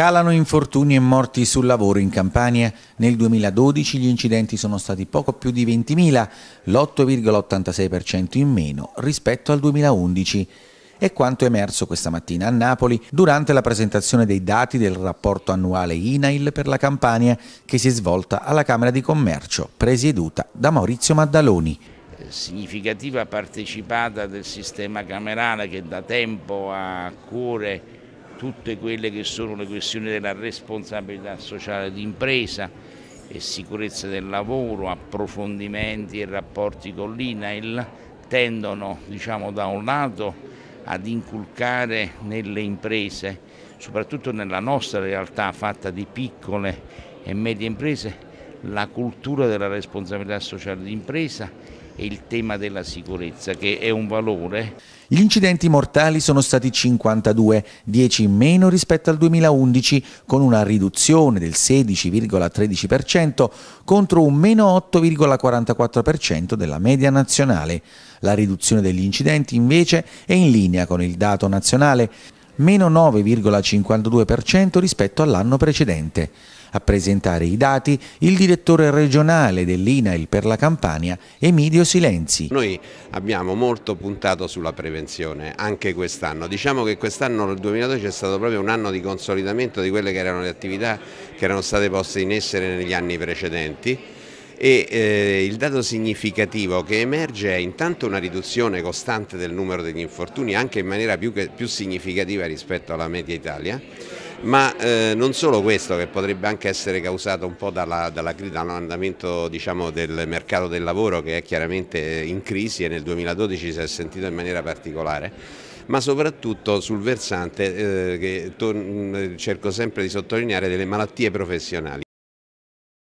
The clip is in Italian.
Calano infortuni e morti sul lavoro in Campania. Nel 2012 gli incidenti sono stati poco più di 20.000, l'8,86% in meno rispetto al 2011. È quanto emerso questa mattina a Napoli durante la presentazione dei dati del rapporto annuale INAIL per la Campania che si è svolta alla Camera di Commercio, presieduta da Maurizio Maddaloni significativa partecipata del sistema camerale che da tempo ha a cuore tutte quelle che sono le questioni della responsabilità sociale d'impresa e sicurezza del lavoro, approfondimenti e rapporti con l'INAIL tendono diciamo, da un lato ad inculcare nelle imprese, soprattutto nella nostra realtà fatta di piccole e medie imprese, la cultura della responsabilità sociale d'impresa e il tema della sicurezza che è un valore. Gli incidenti mortali sono stati 52, 10 in meno rispetto al 2011, con una riduzione del 16,13% contro un meno 8,44% della media nazionale. La riduzione degli incidenti invece è in linea con il dato nazionale, meno 9,52% rispetto all'anno precedente. A presentare i dati il direttore regionale dell'INAIL per la Campania, Emidio Silenzi. Noi abbiamo molto puntato sulla prevenzione anche quest'anno. Diciamo che quest'anno, il 2012, è stato proprio un anno di consolidamento di quelle che erano le attività che erano state poste in essere negli anni precedenti e eh, il dato significativo che emerge è intanto una riduzione costante del numero degli infortuni anche in maniera più, più significativa rispetto alla media Italia ma eh, non solo questo che potrebbe anche essere causato un po' dall'andamento diciamo, del mercato del lavoro che è chiaramente eh, in crisi e nel 2012 si è sentito in maniera particolare ma soprattutto sul versante eh, che cerco sempre di sottolineare delle malattie professionali.